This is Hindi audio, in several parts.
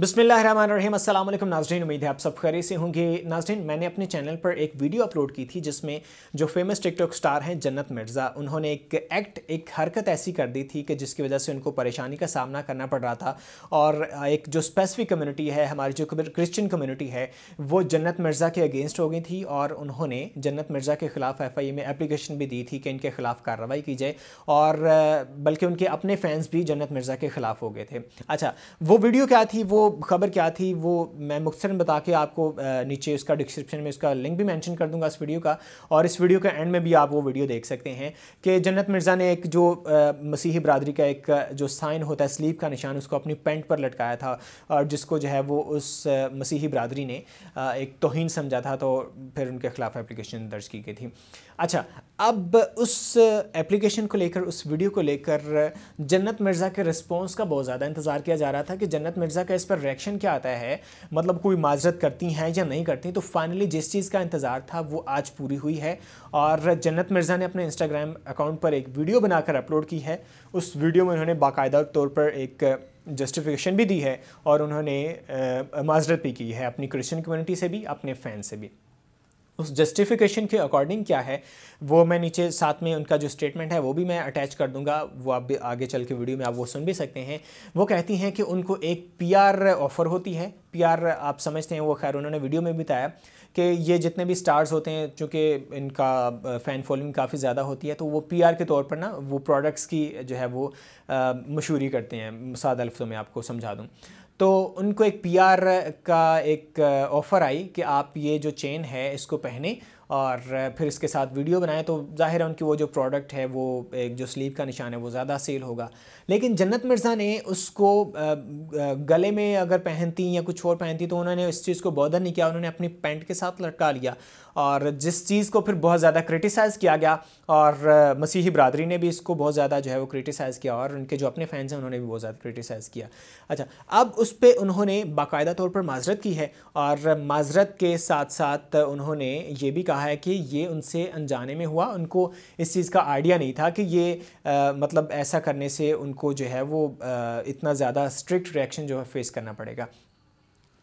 बिसमीम अल्लाम नाजरीन उम्मीद है आप सब खरे से होंगे नाजरीन मैंने अपने चैनल पर एक वीडियो अपलोड की थी जिसमें जो फेमस टिकटॉक स्टार हैं जन्नत मिर्ज़ा उन्होंने एक एक्ट एक हरकत ऐसी कर दी थी कि जिसकी वजह से उनको परेशानी का सामना करना पड़ रहा था और एक जो स्पेसिफिक कम्यूनिटी है हमारी जो क्रिश्चन कम्यूनिटी है वो जन्नत मिर्ज़ा के अगेंस्ट हो गई थी और उन्होंने जन्नत मिर्ज़ा के ख़िलाफ़ एफ आई में एप्लीकेशन भी दी थी कि इनके ख़िलाफ़ कार्रवाई की जाए और बल्कि उनके अपने फ़ैन्स भी जन्नत मिर्ज़ा के ख़िलाफ़ हो गए थे अच्छा वो वीडियो क्या थी वो खबर क्या थी वो मैं मुख्तर बता के आपको नीचे उसका डिस्क्रिप्शन में उसका लिंक भी मैंशन कर दूंगा इस वीडियो का और इस वीडियो के एंड में भी आप वो वीडियो देख सकते हैं कि जन्नत मिर्ज़ा ने एक जो मसीही बरदरी का एक जो साइन होता है स्लीप का निशान उसको अपनी पेंट पर लटकाया था और जिसको जो है वो उस मसीही बरदरी ने एक तोहन समझा था तो फिर उनके ख़िलाफ़ एप्लीकेशन दर्ज की गई थी अच्छा अब उस एप्लीकेशन को लेकर उस वीडियो को लेकर जन्नत मिर्ज़ा के रिस्पॉन्स का बहुत ज़्यादा इंतज़ार किया जा रहा था कि जन्नत मिर्ज़ा का इस पर रिएक्शन क्या आता है मतलब कोई माजरत करती हैं या नहीं करती तो फाइनली जिस चीज़ का इंतज़ार था वो आज पूरी हुई है और जन्नत मिर्ज़ा ने अपने इंस्टाग्राम अकाउंट पर एक वीडियो बनाकर अपलोड की है उस वीडियो में उन्होंने बाकायदा तौर पर एक जस्टिफिकेशन भी दी है और उन्होंने माजरत भी की है अपनी क्रिश्चियन कम्युनिटी से भी अपने फ़ैन से भी उस जस्टिफिकेशन के अकॉर्डिंग क्या है वो मैं नीचे साथ में उनका जो स्टेटमेंट है वो भी मैं अटैच कर दूंगा वो आप भी आगे चल के वीडियो में आप वो सुन भी सकते हैं वो कहती हैं कि उनको एक पीआर ऑफ़र होती है पीआर आप समझते हैं वो खैर उन्होंने वीडियो में बताया कि ये जितने भी स्टार्स होते हैं चूँकि इनका फ़ैन फॉलोइंग काफ़ी ज़्यादा होती है तो वो पी के तौर पर ना वो प्रोडक्ट्स की जो है वो मशहूरी करते हैं सादा लफ्ज़ों में आपको समझा दूँ तो उनको एक पीआर का एक ऑफ़र आई कि आप ये जो चेन है इसको पहने और फिर इसके साथ वीडियो बनाएं तो ज़ाहिर है उनकी वो जो प्रोडक्ट है वो एक जो स्लीव का निशान है वो ज़्यादा सेल होगा लेकिन जन्नत मिर्ज़ा ने उसको गले में अगर पहनती या कुछ और पहनती तो उन्होंने इस चीज़ को बॉदर नहीं किया उन्होंने अपनी पैंट के साथ लटका लिया और जिस चीज़ को फिर बहुत ज़्यादा क्रिटिसाइज़ किया गया और मसीही बरदरी ने भी इसको बहुत ज़्यादा जो है वो क्रिटिसाइज़ किया और उनके जो अपने फ़ैन्स हैं उन्होंने भी बहुत ज़्यादा क्रिटिसाइज़ किया अच्छा अब उस पर उन्होंने बाकायदा तौर पर माजरत की है और माजरत के साथ साथ उन्होंने ये भी कहा रहा है कि ये उनसे अनजाने में हुआ उनको इस चीज़ का आइडिया नहीं था कि ये आ, मतलब ऐसा करने से उनको जो है वो आ, इतना ज़्यादा स्ट्रिक्ट रिएक्शन जो है फेस करना पड़ेगा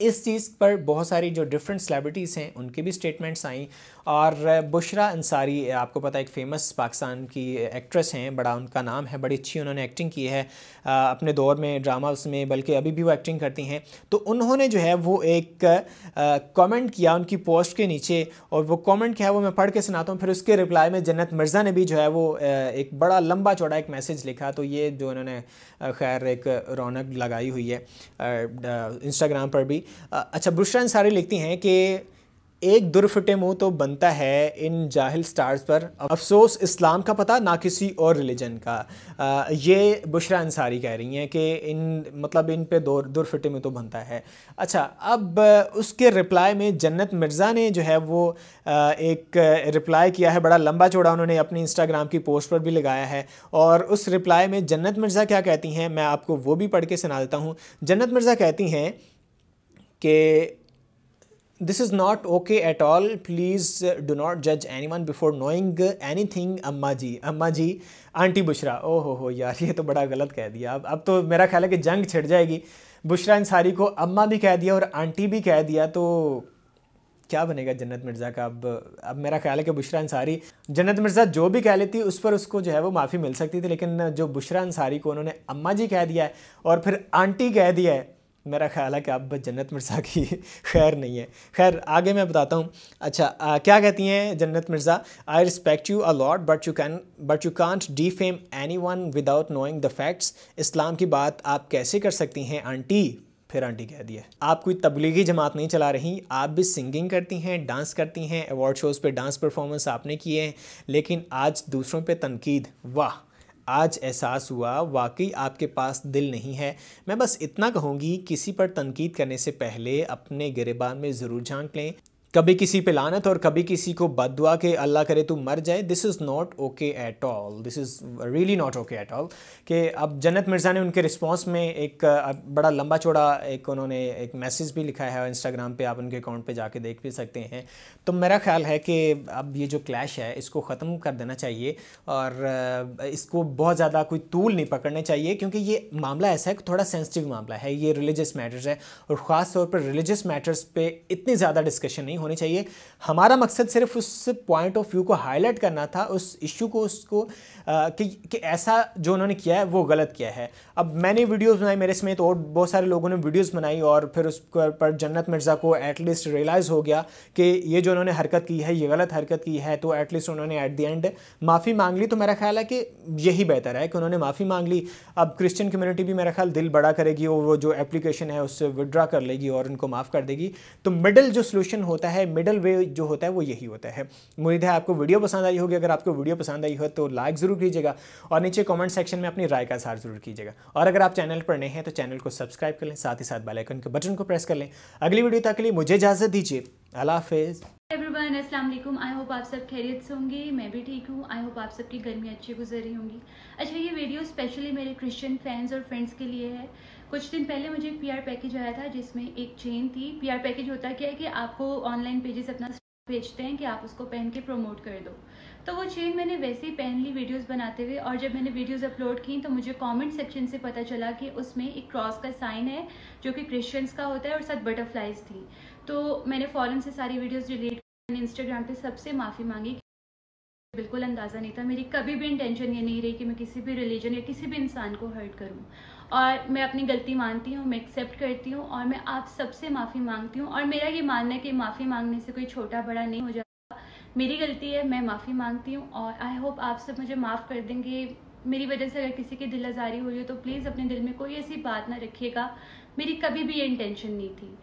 इस चीज़ पर बहुत सारी जो डिफरेंट सेलिब्रिटीज़ हैं उनके भी स्टेटमेंट्स आई और बुशरा uh, अंसारी uh, आपको पता है एक फ़ेमस पाकिस्तान की एक्ट्रेस uh, हैं बड़ा उनका नाम है बड़ी अच्छी उन्होंने एक्टिंग की है अपने दौर में ड्रामा उसमें बल्कि अभी भी वो एक्टिंग करती हैं तो उन्होंने जो है वो एक कमेंट किया उनकी पोस्ट के नीचे और वो कमेंट क्या है वो मैं पढ़ के सुनाता हूँ फिर उसके रिप्लाई में जन्नत मिर्ज़ा ने भी जो है वो एक बड़ा लंबा चौड़ा एक मैसेज लिखा तो ये जो उन्होंने खैर एक रौनक लगाई हुई है इंस्टाग्राम पर भी अच्छा बुशरा अंसारी लिखती हैं कि एक दुर्फिटे मुंह तो बनता है इन जाहिल स्टार्स पर अफसोस इस्लाम का पता ना किसी और रिलीजन का आ, ये बुशरा अंसारी कह रही हैं कि इन मतलब इन पे दो दुर्फिटे मुंह तो बनता है अच्छा अब उसके रिप्लाई में जन्नत मिर्ज़ा ने जो है वो आ, एक रिप्लाई किया है बड़ा लंबा चौड़ा उन्होंने अपनी इंस्टाग्राम की पोस्ट पर भी लगाया है और उस रिप्लाई में जन्नत मिर्ज़ा क्या कहती हैं मैं आपको वो भी पढ़ के सुना देता हूँ जन्नत मिर्ज़ा कहती हैं कि not okay at all please do not जज anyone before knowing anything अम्मा जी अम्मा जी आंटी बुशरा ओ हो हो यार ये तो बड़ा गलत कह दिया अब अब तो मेरा ख्याल है कि जंग छिड़ जाएगी बुशरा इंसारी को अम्मा भी कह दिया और आंटी भी कह दिया तो क्या बनेगा जन्नत मिर्ज़ा का अब अब मेरा ख्याल है कि बुशरा अंसारी जन्नत मिर्ज़ा जो भी कह लेती उस पर उसको जो है वो माफ़ी मिल सकती थी लेकिन जो बुशरा अंसारी को उन्होंने अम्मा जी कह दिया है और फिर आंटी कह दिया है मेरा ख्याल है कि अब जन्नत मिर्ज़ा की खैर नहीं है खैर आगे मैं बताता हूँ अच्छा आ, क्या कहती हैं Jannat Mirza I respect you a lot but you can but you can't defame anyone without knowing the facts Islam की बात आप कैसे कर सकती हैं आंटी फिर आंटी कह दिया आप कोई तबलीगी जमात नहीं चला रही आप भी सिंगिंग करती हैं डांस करती हैं अवार्ड शोज़ पे डांस परफॉर्मेंस आपने किए हैं लेकिन आज दूसरों पे तनकीद वाह आज एहसास हुआ वाकई आपके पास दिल नहीं है मैं बस इतना कहूँगी किसी पर तनकीद करने से पहले अपने गिरेबान में ज़रूर झांक लें कभी किसी पे लानत और कभी किसी को बद दुआ के अल्लाह करे तू मर जाए this is not okay at all this is really not okay at all कि अब जन्नत मिर्ज़ा ने उनके रिस्पॉन्स में एक बड़ा लंबा चौड़ा एक उन्होंने एक मैसेज भी लिखा है इंस्टाग्राम पे आप उनके अकाउंट पे जाके देख भी सकते हैं तो मेरा ख्याल है कि अब ये जो क्लैश है इसको ख़त्म कर देना चाहिए और इसको बहुत ज़्यादा कोई तूल नहीं पकड़ने चाहिए क्योंकि ये मामला ऐसा है कि थोड़ा सेंसिटिव मामला है ये रिलीजियस मैटर्स है और ख़ास तौर पर रिलीजियस मैटर्स पर इतनी ज़्यादा डिस्कशन नहीं होनी चाहिए हमारा मकसद सिर्फ उस पॉइंट ऑफ व्यू को हाईलाइट करना था उस इश्यू को उसको आ, कि, कि ऐसा जो उन्होंने किया है वो गलत किया है अब मैंने वीडियोज़ बनाई मेरे समेत और बहुत सारे लोगों ने वीडियोज़ बनाई और फिर उस पर जन्नत मिर्ज़ा को एटलीस्ट रियलाइज़ हो गया कि ये जो उन्होंने हरकत की है ये गलत हरकत की है तो एटलीस्ट उन्होंने एट दी एंड माफ़ी मांग ली तो मेरा ख्याल है कि यही बेहतर है कि उन्होंने माफ़ी मांग ली अब क्रिश्चियन कम्युनिटी भी मेरा ख्याल दिल बड़ा करेगी और वो जो एप्लीकेशन है उससे विदड्रा कर लेगी और उनको माफ़ कर देगी तो मिडल जो सोल्यूशन होता है होता है मिडल वे जो होता है वो यही होता है उम्मीद है आपको वीडियो पसंद आई होगी अगर आपको वीडियो पसंद आई हो तो लाइक ज़रूर कीजिएगा और नीचे कॉमेंट सेक्शन में अपनी राय का सार जरूर कीजिएगा और अगर आप चैनल पर नए हैं तो चैनल को सब्सक्राइब कर लें साथ ही साथ बेलाइकन के बटन को प्रेस कर लें अगली वीडियो तक के लिए मुझे इजाज़त दीजिए अलाफेज एवरीवन अस्सलाम वालेकुम आई होप आप सब खैरियत से होंगे मैं भी ठीक हूँ आई होप आप सबकी गर्मी अच्छी गुजर रही होंगी अच्छा ये वीडियो स्पेशली मेरे क्रिश्चियन फैंस और फ्रेंड्स के लिए है कुछ दिन पहले मुझे एक पीआर पैकेज आया था जिसमें एक चेन थी पीआर पैकेज होता क्या है कि आपको ऑनलाइन पेजेस अपना भेजते हैं कि आप उसको पहन के प्रमोट कर दो तो वो चेन मैंने वैसे ही पहन ली वीडियोस बनाते हुए और जब मैंने वीडियोस अपलोड की तो मुझे कमेंट सेक्शन से पता चला कि उसमें एक क्रॉस का साइन है जो कि क्रिश्चियंस का होता है और साथ बटरफ्लाइज थी तो मैंने फ़ौरन से सारी वीडियोस डिलीट मैंने इंस्टाग्राम पे सबसे माफ़ी मांगी बिल्कुल अंदाज़ा नहीं था मेरी कभी भी इंटेंशन ये नहीं रही कि मैं किसी भी रिलीजन या किसी भी इंसान को हर्ट करूं और मैं अपनी गलती मानती हूँ मैं एक्सेप्ट करती हूँ और मैं आप सबसे माफ़ी मांगती हूँ और मेरा ये मानना है कि माफ़ी मांगने से कोई छोटा बड़ा नहीं हो जाता मेरी गलती है मैं माफ़ी मांगती हूँ और आई होप आप सब मुझे माफ़ कर देंगे मेरी वजह से अगर किसी की दिल आज़ारी हो रही हो तो प्लीज़ अपने दिल में कोई ऐसी बात ना रखिएगा मेरी कभी भी ये इंटेंशन नहीं थी